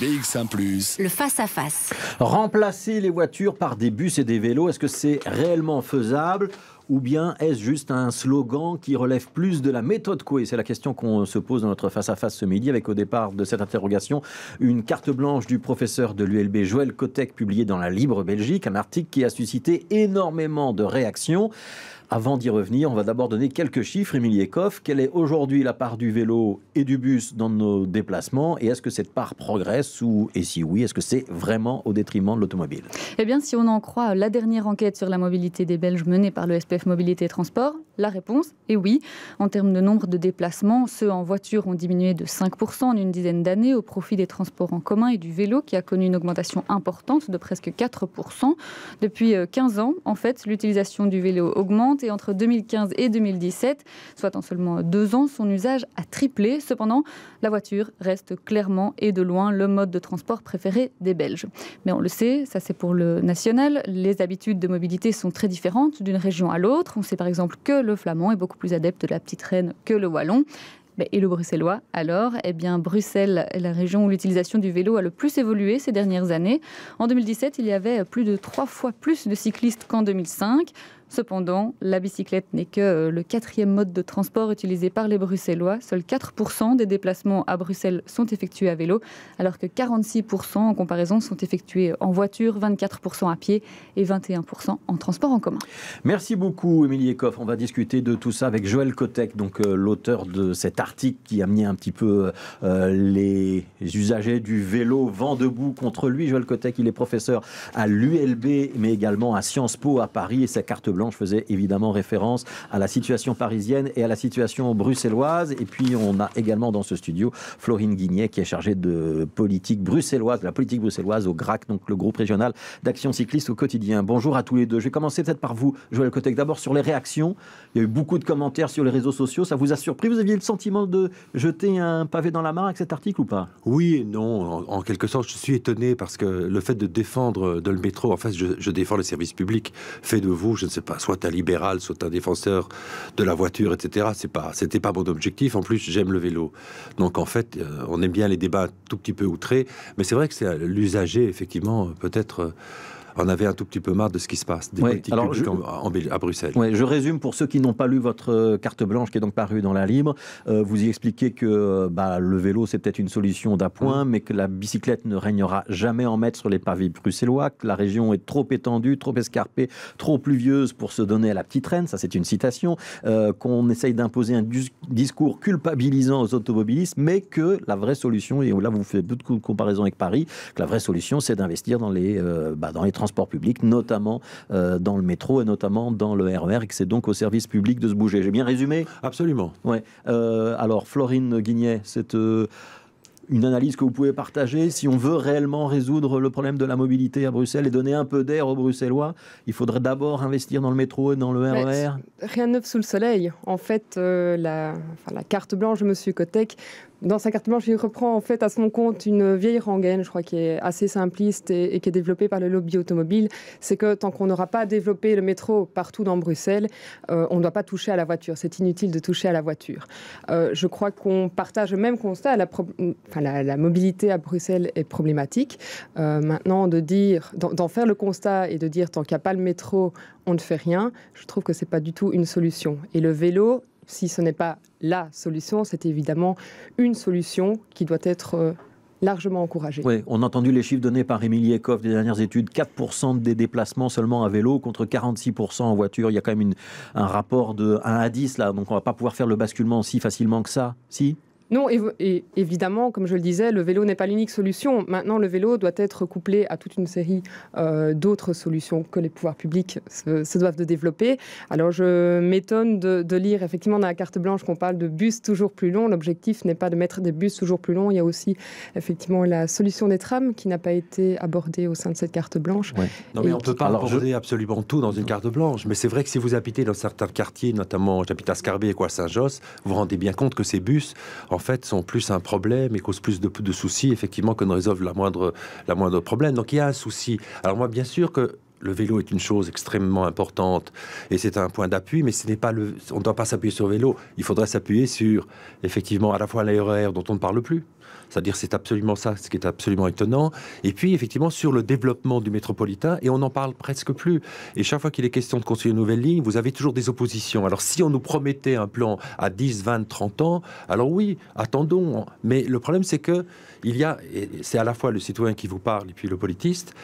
BX1 ⁇ Le face-à-face. Remplacer les voitures par des bus et des vélos, est-ce que c'est réellement faisable ou bien est-ce juste un slogan qui relève plus de la méthode Coué C'est la question qu'on se pose dans notre face-à-face ce midi avec au départ de cette interrogation une carte blanche du professeur de l'ULB Joël Kotek publiée dans la Libre Belgique, un article qui a suscité énormément de réactions. Avant d'y revenir, on va d'abord donner quelques chiffres. Émilie Ekoff, quelle est aujourd'hui la part du vélo et du bus dans nos déplacements Et est-ce que cette part progresse ou, et si oui, est-ce que c'est vraiment au détriment de l'automobile Eh bien, si on en croit la dernière enquête sur la mobilité des Belges menée par le SPF Mobilité et Transport, la réponse est oui. En termes de nombre de déplacements, ceux en voiture ont diminué de 5% en une dizaine d'années au profit des transports en commun et du vélo qui a connu une augmentation importante de presque 4%. Depuis 15 euh, ans, en fait, l'utilisation du vélo augmente et entre 2015 et 2017, soit en seulement deux ans, son usage a triplé. Cependant, la voiture reste clairement et de loin le mode de transport préféré des Belges. Mais on le sait, ça c'est pour le national, les habitudes de mobilité sont très différentes d'une région à l'autre. On sait par exemple que le le flamand est beaucoup plus adepte de la petite reine que le wallon. Et le bruxellois alors Eh bien, Bruxelles est la région où l'utilisation du vélo a le plus évolué ces dernières années. En 2017, il y avait plus de trois fois plus de cyclistes qu'en 2005. Cependant, la bicyclette n'est que euh, le quatrième mode de transport utilisé par les Bruxellois. Seuls 4% des déplacements à Bruxelles sont effectués à vélo, alors que 46% en comparaison sont effectués en voiture, 24% à pied et 21% en transport en commun. Merci beaucoup, Émilie Koff. On va discuter de tout ça avec Joël Kotek, donc euh, l'auteur de cet article qui a mis un petit peu euh, les usagers du vélo vent debout contre lui. Joël Kotek, il est professeur à l'ULB, mais également à Sciences Po à Paris et sa carte blanche je faisais évidemment référence à la situation parisienne et à la situation bruxelloise. Et puis on a également dans ce studio Florine Guignet qui est chargée de politique bruxelloise, de la politique bruxelloise au GRAC, donc le groupe régional d'action cycliste au quotidien. Bonjour à tous les deux. Je vais commencer peut-être par vous, Joël Cotec. D'abord sur les réactions. Il y a eu beaucoup de commentaires sur les réseaux sociaux. Ça vous a surpris Vous aviez le sentiment de jeter un pavé dans la mare avec cet article ou pas Oui et non. En, quelque sorte, je suis étonné parce que le fait de défendre euh, de le métro, en fait, je, je défends le service public, fait de vous, je ne sais pas soit un libéral, soit un défenseur de la voiture, etc. C'est pas, c'était pas mon objectif. En plus, j'aime le vélo. Donc, en fait, euh, on aime bien les débats tout petit peu outrés. Mais c'est vrai que c'est l'usager, effectivement, euh, peut-être. Euh, on avait un tout petit peu marre de ce qui se passe, des politiques à Bruxelles. je résume pour ceux qui n'ont pas lu votre euh, carte blanche qui est donc parue dans la Libre. Euh, vous y expliquez que euh, bah, le vélo, c'est peut-être une solution d'appoint, mmh. mais que la bicyclette ne régnera jamais en maître sur les pavés bruxellois, que la région est trop étendue, trop escarpée, trop pluvieuse pour se donner à la petite reine, ça c'est une citation, qu'on essaye d'imposer un discours culpabilisant aux automobilistes, mais que la vraie solution, et là vous faites beaucoup de comparaisons avec Paris, que la vraie solution c'est d'investir dans les, transports. Bah, dans les transports publics, notamment euh, dans le métro et notamment dans le RER, e et que c'est donc au service public de se bouger. J'ai bien résumé Absolument. Ouais. Euh, alors, Florine Guignet, c'est euh, une analyse que vous pouvez partager. Si on veut réellement résoudre le problème de la mobilité à Bruxelles et donner un peu d'air aux Bruxellois, il faudrait d'abord investir dans le métro et dans le RER. E rien de neuf sous le soleil. En fait, la, carte blanche monsieur M dans sa carte blanche, il reprend en fait à son compte une vieille rengaine, je crois, qui est assez simpliste et, qui est développée par le lobby automobile. C'est que tant qu'on n'aura pas développé le métro partout dans Bruxelles, euh, on ne doit pas toucher à la voiture. C'est inutile de toucher à la voiture. Euh, je crois qu'on partage le même constat. La, la, mobilité à Bruxelles est problématique. Euh, maintenant, de dire, d'en faire le constat et de dire tant qu'il n'y a pas le métro, on ne fait rien, je trouve que ce n'est pas du tout une solution. Et le vélo, si ce n'est pas la solution, c'est évidemment une solution qui doit être euh, largement encouragée. Oui, on a entendu les chiffres donnés par Émilie Ekoff des dernières études 4% des déplacements seulement à vélo contre 46% en voiture. Il y a quand même un rapport de 1 à 10 là, donc on ne va pas pouvoir faire le basculement si facilement que ça. Si non, et, évidemment, comme je le disais, le vélo n'est pas l'unique solution. Maintenant, le vélo doit être couplé à toute une série euh, d'autres solutions que les pouvoirs publics se, doivent de développer. Alors, je m'étonne de, lire effectivement dans la carte blanche qu'on parle de bus toujours plus longs. L'objectif n'est pas de mettre des bus toujours plus longs. Il y a aussi effectivement la solution des trams qui n'a pas été abordée au sein de cette carte blanche. Non, mais on ne peut pas aborder absolument tout dans une carte blanche. Mais c'est vrai que si vous habitez dans certains quartiers, notamment j'habite à Scarbé et quoi Saint-Josse, vous vous rendez bien compte que ces bus, en fait, sont plus un problème et causent plus de, soucis, effectivement, que ne résolvent la moindre, moindre problème. Donc il y a un souci. Alors moi, bien sûr que le vélo est une chose extrêmement importante et c'est un point d'appui, mais ce n'est pas on ne doit pas s'appuyer sur le vélo. Il faudrait s'appuyer sur, effectivement, à la fois l'horaire dont on ne parle plus, c'est-à-dire, c'est absolument ça, ce qui est absolument étonnant. Et puis, effectivement, sur le développement du métropolitain, et on n'en parle presque plus. Et chaque fois qu'il est question de construire une nouvelle ligne, vous avez toujours des oppositions. Alors, si on nous promettait un plan à 10, 20, 30 ans, alors oui, attendons. Mais le problème, c'est que il y a, c'est à la fois le citoyen qui vous parle et puis le politiste,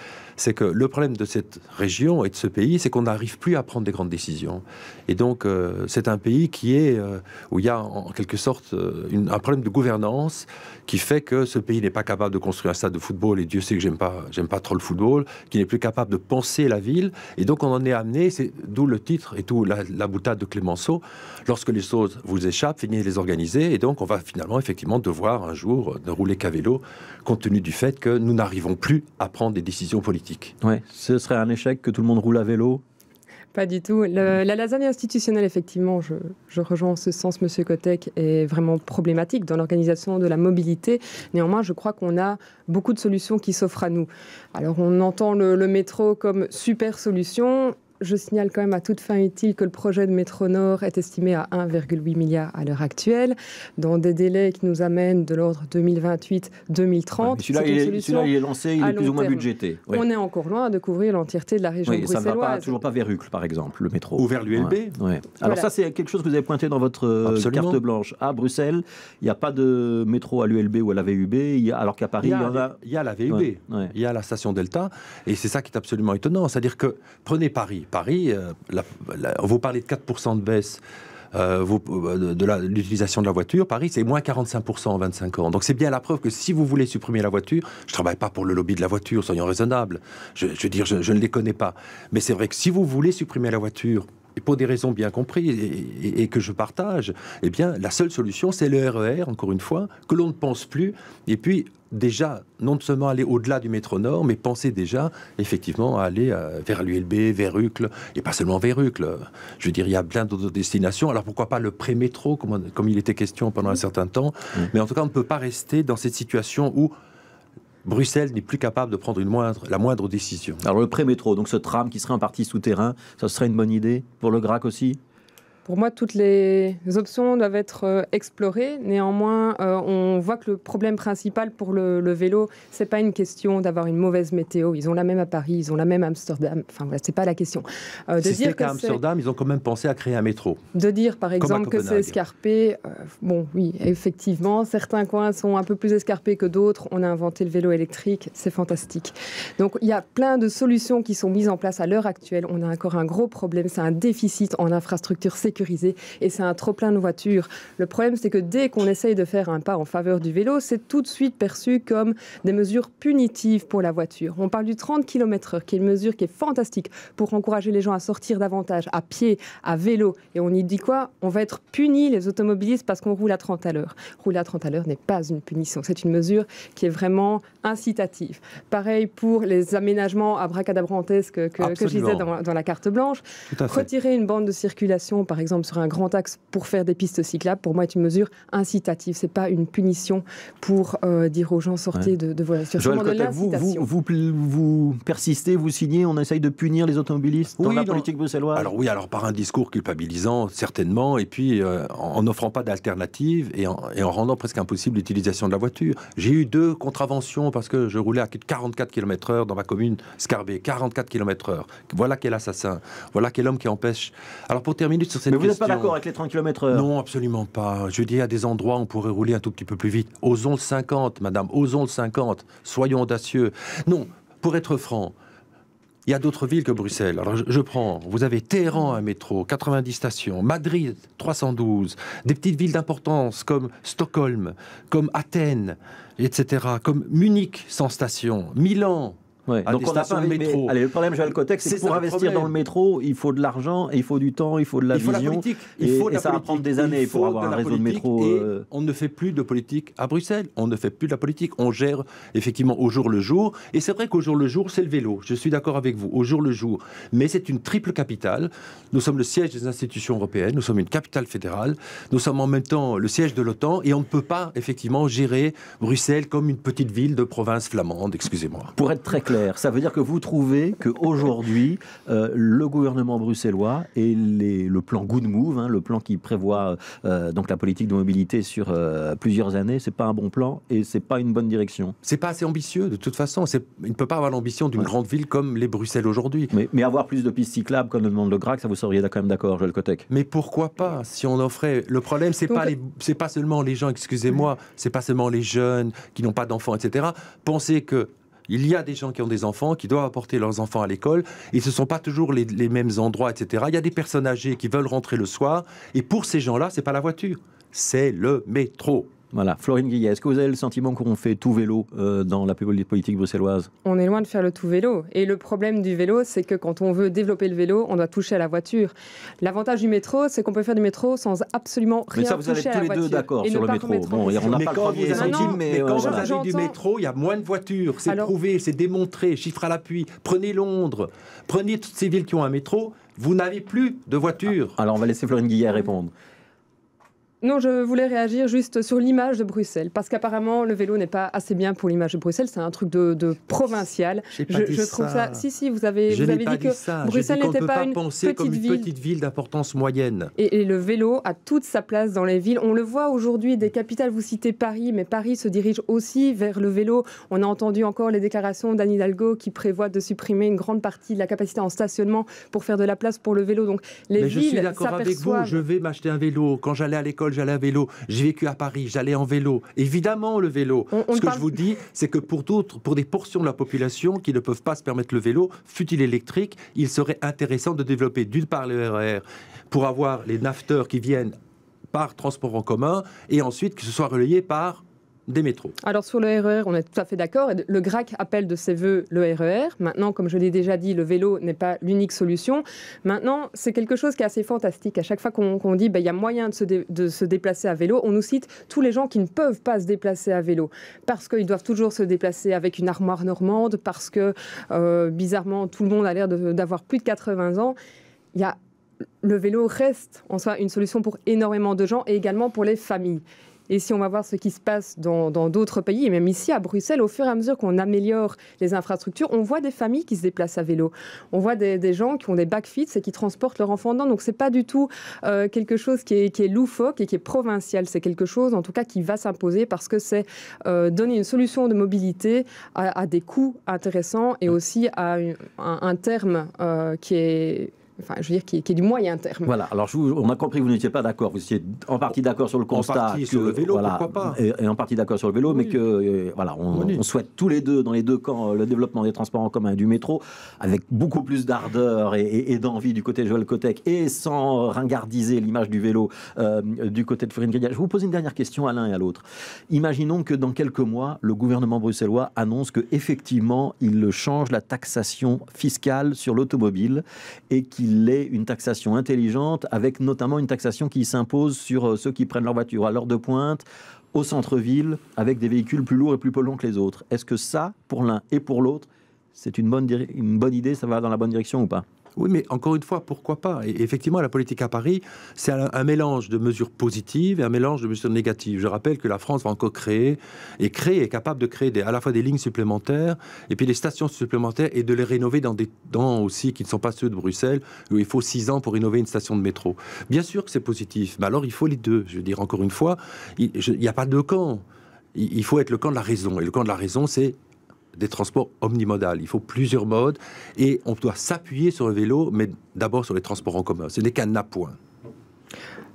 c'est que le problème de cette région et de ce pays, c'est qu'on n'arrive plus à prendre des grandes décisions. Et donc, euh, c'est un pays qui est euh, où il y a en quelque sorte euh, un problème de gouvernance qui fait que ce pays n'est pas capable de construire un stade de football. Et Dieu sait que j'aime pas, pas trop le football, qui n'est plus capable de penser la ville. Et donc, on en est amené. C'est d'où le titre et tout la, boutade de Clémenceau. Lorsque les choses vous échappent, finissez les organiser. Et donc, on va finalement effectivement devoir un jour ne rouler qu'à vélo, compte tenu du fait que nous n'arrivons plus à prendre des décisions politiques. Ce serait un échec que tout le monde roule à vélo pas du tout. la lasagne institutionnelle, effectivement, je, rejoins en ce sens M. Kotek, est vraiment problématique dans l'organisation de la mobilité. Néanmoins, je crois qu'on a beaucoup de solutions qui s'offrent à nous. Alors, on entend le métro comme super solution je signale quand même à toute fin utile que le projet de métro Nord est estimé à 1,8 milliard à l'heure actuelle, dans des délais qui nous amènent de l'ordre 2028-2030. celui-là, il, est lancé, il est plus ou moins budgété. On est encore loin de couvrir l'entièreté de la région oui, bruxelloise. Ça ne va toujours pas vers par exemple, le métro. Ou vers l'ULB. Alors ça, c'est quelque chose que vous avez pointé dans votre euh, carte blanche. À Bruxelles, il n'y a pas de métro à l'ULB ou à la VUB, alors qu'à Paris, il y, en a. Il y a la VUB, il y a la station Delta, et c'est ça qui est absolument étonnant. C'est-à-dire que prenez Paris. Paris, euh, vous parlez de 4% de baisse. Euh, euh, de l'utilisation de, la voiture, Paris, c'est moins 45% en 25 ans. Donc c'est bien la preuve que si vous voulez supprimer la voiture, je ne travaille pas pour le lobby de la voiture, soyons raisonnables. Je, veux dire, je, je ne les connais pas. Mais c'est vrai que si vous voulez supprimer la voiture et pour des raisons bien comprises et, que je partage, eh bien, la seule solution, c'est le RER, e encore une fois, que l'on ne pense plus. Et puis, déjà, non seulement aller au-delà du métro Nord, mais penser déjà, effectivement, à aller euh, vers l'ULB, vers Uccle, et pas seulement vers Uccle. Je veux dire, il y a plein d'autres destinations. Alors pourquoi pas le pré-métro, comme, comme, il était question pendant un certain temps. Mm. Mais en tout cas, on ne peut pas rester dans cette situation où Bruxelles n'est plus capable de prendre la moindre décision. Alors le pré-métro, donc ce tram qui serait en partie souterrain, ça serait une bonne idée pour le GRAC aussi pour moi, toutes les options doivent être euh, explorées. Néanmoins, euh, on voit que le problème principal pour le, le vélo, c'est pas une question d'avoir une mauvaise météo. Ils ont la même à Paris, ils ont la même à Amsterdam. Enfin voilà, c'est pas la question. Euh, de si qu'à Amsterdam, ils ont quand même pensé à créer un métro. De dire, par exemple, que c'est escarpé. bon, oui, effectivement, certains coins sont un peu plus escarpés que d'autres. On a inventé le vélo électrique, c'est fantastique. Donc il y a plein de solutions qui sont mises en place à l'heure actuelle. On a encore un gros problème, c'est un déficit en infrastructure. sécuritaires et c'est un trop-plein de voitures. Le problème, c'est que dès qu'on essaye de faire un pas en faveur du vélo, c'est tout de suite perçu comme des mesures punitives pour la voiture. On parle du 30 km/h, qui est une mesure qui est fantastique pour encourager les gens à sortir davantage à pied, à vélo. Et on y dit quoi On va être punis, les automobilistes, parce qu'on roule à 30 à l'heure. Rouler à 30 à l'heure n'est pas une punition, c'est une mesure qui est vraiment incitative. Pareil pour les aménagements à que, que, que je disais dans, dans la carte blanche. Retirer une bande de circulation, par exemple, exemple, sur un grand axe pour faire des pistes cyclables, pour moi, est une mesure incitative. C'est pas une punition pour euh, dire aux gens sortez de, voiture. vous, vous, persistez, vous signez, on essaye de punir les automobilistes dans la politique bruxelloise Alors oui, alors par un discours culpabilisant, certainement, et puis euh, en n'offrant pas d'alternative et, en, rendant presque impossible l'utilisation de la voiture. J'ai eu deux contraventions parce que je roulais à 44 km/h dans ma commune Scarbé. 44 km/h. Voilà quel assassin, voilà quel homme qui empêche. Alors pour terminer sur mais vous n'êtes pas d'accord avec les 30 km/h Non, absolument pas. Je dis à des endroits où on pourrait rouler un tout petit peu plus vite. Osons le 50, madame, osons le 50. Soyons audacieux. Non, pour être franc, il y a d'autres villes que Bruxelles. Alors je, prends, vous avez Téhéran, un métro, 90 stations, Madrid, 312, des petites villes d'importance comme Stockholm, comme Athènes, etc., comme Munich, 100 stations, Milan, Ouais. Donc on n'a pas un métro. allez, le problème, le côté c'est pour investir dans le métro, il faut de l'argent, il faut du temps, il faut de la il faut La politique. Il faut et, ça va prendre des années pour avoir un réseau de métro. Euh. On ne fait plus de politique à Bruxelles. On ne fait plus de la politique. On gère effectivement au jour le jour. Et c'est vrai qu'au jour le jour, c'est le vélo. Je suis d'accord avec vous. Au jour le jour. Mais c'est une triple capitale. Nous sommes le siège des institutions européennes. Nous sommes une capitale fédérale. Nous sommes en même temps le siège de l'OTAN. Et on ne peut pas effectivement gérer Bruxelles comme une petite ville de province flamande. Excusez-moi. Pour être très clair. Ça veut dire que vous trouvez qu'aujourd'hui, aujourd'hui euh, le gouvernement bruxellois et le plan Good Move, hein, le plan qui prévoit euh, donc la politique de mobilité sur euh, plusieurs années, c'est pas un bon plan et c'est pas une bonne direction. C'est pas assez ambitieux de toute façon. Il ne peut pas avoir l'ambition d'une grande ville comme les Bruxelles aujourd'hui. Mais, avoir plus de pistes cyclables, comme le demande le GRAC, ça vous seriez quand même d'accord, Joël Cotec Mais pourquoi pas Si on offrait. Le problème, ce n'est c'est pas seulement les gens. Excusez-moi, c'est pas seulement les jeunes qui n'ont pas d'enfants, etc. Pensez que il y a des gens qui ont des enfants, qui doivent apporter leurs enfants à l'école, et ce ne sont pas toujours les, mêmes endroits, etc. Il y a des personnes âgées qui veulent rentrer le soir, et pour ces gens-là, ce c'est pas la voiture, c'est le métro. Voilà, Florine Guillet, est-ce que vous avez le sentiment qu'on fait tout vélo euh, dans la politique bruxelloise On est loin de faire le tout vélo. Et le problème du vélo, c'est que quand on veut développer le vélo, on doit toucher à la voiture. L'avantage du métro, c'est qu'on peut faire du métro sans absolument rien toucher à la voiture. Mais ça, vous êtes tous les deux d'accord sur le métro. Bon, on n'a pas le mais, quand on a du métro, il y a moins de voitures. C'est prouvé, c'est démontré, chiffre à l'appui. Prenez Londres, prenez toutes ces villes qui ont un métro, vous n'avez plus de voitures. Ah, alors on va laisser Florine Guillet répondre. Non, je voulais réagir juste sur l'image de Bruxelles, parce qu'apparemment le vélo n'est pas assez bien pour l'image de Bruxelles. C'est un truc de, provincial. je, je trouve ça. Si, si, vous avez, dit, que Bruxelles n'était pas, une, petite comme une ville. petite ville d'importance moyenne. Et, le vélo a toute sa place dans les villes. On le voit aujourd'hui des capitales. Vous citez Paris, mais Paris se dirige aussi vers le vélo. On a entendu encore les déclarations d'Anne Hidalgo qui prévoit de supprimer une grande partie de la capacité en stationnement pour faire de la place pour le vélo. Donc les mais villes. Je suis d'accord avec vous. Je vais m'acheter un vélo quand j'allais à l'école j'allais à vélo. J'ai vécu à Paris, j'allais en vélo. Évidemment, le vélo. Ce que je vous dis, c'est que pour d'autres, pour des portions de la population qui ne peuvent pas se permettre le vélo, fut-il électrique, il serait intéressant de développer d'une part le RER pour avoir les nafteurs qui viennent par transport en commun et ensuite que ce soit relayé par des métros. Alors sur le RER, e on est tout à fait d'accord. Le GRAC appelle de ses voeux le RER. E Maintenant, comme je l'ai déjà dit, le vélo n'est pas l'unique solution. Maintenant, c'est quelque chose qui est assez fantastique. À chaque fois qu'on dit qu'il ben, y a moyen de se, déplacer à vélo, on nous cite tous les gens qui ne peuvent pas se déplacer à vélo parce qu'ils doivent toujours se déplacer avec une armoire normande, parce que euh, bizarrement, tout le monde a l'air d'avoir plus de 80 ans. le vélo reste en soi une solution pour énormément de gens et également pour les familles. Et si on va voir ce qui se passe dans d'autres pays, et même ici à Bruxelles, au fur et à mesure qu'on améliore les infrastructures, on voit des familles qui se déplacent à vélo. On voit des, gens qui ont des backfits et qui transportent leur enfant dedans. Donc c'est pas du tout euh, quelque chose qui est, est, loufoque et qui est provincial. C'est quelque chose, en tout cas, qui va s'imposer parce que c'est euh, donner une solution de mobilité à, des coûts intéressants et aussi à un, terme euh, qui est enfin, je veux dire, qui, est du moyen terme. Voilà, alors on a compris que vous n'étiez pas d'accord. Vous étiez en partie d'accord sur le constat. que, le vélo, pourquoi pas. Et, en partie d'accord sur le vélo, mais que, euh, voilà, on, souhaite tous les deux, dans les deux camps, le développement des transports en commun et du métro, avec beaucoup plus d'ardeur et, et, d'envie du côté de Joël Cotec, et sans ringardiser l'image du vélo euh, du côté de Florine Grignard. Je vous pose une dernière question à l'un et à l'autre. Imaginons que dans quelques mois, le gouvernement bruxellois annonce que effectivement il change la taxation fiscale sur l'automobile et qu'il il est une taxation intelligente, avec notamment une taxation qui s'impose sur euh, ceux qui prennent leur voiture à l'heure de pointe, au centre-ville, avec des véhicules plus lourds et plus polluants que les autres. Est-ce que ça, pour l'un et pour l'autre, c'est une bonne, une bonne idée, ça va dans la bonne direction ou pas oui, mais encore une fois, pourquoi pas Et effectivement, la politique à Paris, c'est un, mélange de mesures positives et un mélange de mesures négatives. Je rappelle que la France va encore créer et créer est capable de créer des, à la fois des lignes supplémentaires et puis des stations supplémentaires et de les rénover dans des temps aussi qui ne sont pas ceux de Bruxelles où il faut six ans pour rénover une station de métro. Bien sûr que c'est positif, mais alors il faut les deux. Je veux dire encore une fois, il n'y a pas deux camps il faut être le camp de la raison. Et le camp de la raison, c'est des transports omnimodales. Il faut plusieurs modes et on doit s'appuyer sur le vélo, mais d'abord sur les transports en commun. Ce n'est qu'un appoint.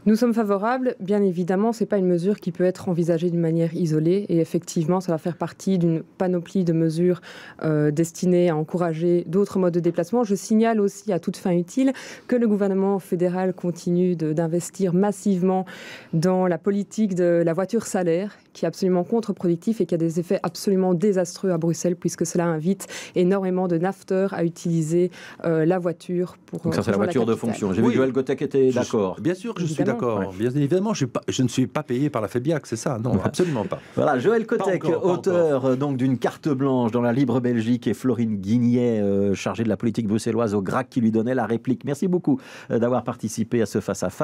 Nous sommes favorables. Bien évidemment, ce n'est pas une mesure qui peut être envisagée d'une manière isolée. Et effectivement, ça va faire partie d'une panoplie de mesures euh, destinées à encourager d'autres modes de déplacement. Je signale aussi, à toute fin utile, que le gouvernement fédéral continue d'investir massivement dans la politique de la voiture salaire, qui est absolument contre-productif et qui a des effets absolument désastreux à Bruxelles, puisque cela invite énormément de nafteurs à utiliser euh, la voiture pour. ça, c'est la voiture de fonction. J'ai vu Joël Gotek était d'accord. Bien sûr, je suis d'accord d'accord. Bien évidemment, je, ne suis pas payé par la FEBIAC, c'est ça Non, absolument pas. voilà, Joël Kotek, auteur euh, donc d'une carte blanche dans la Libre Belgique et Florine Guignet, euh, chargée de la politique bruxelloise au GRAC qui lui donnait la réplique. Merci beaucoup euh, d'avoir participé à ce face-à-face. face à face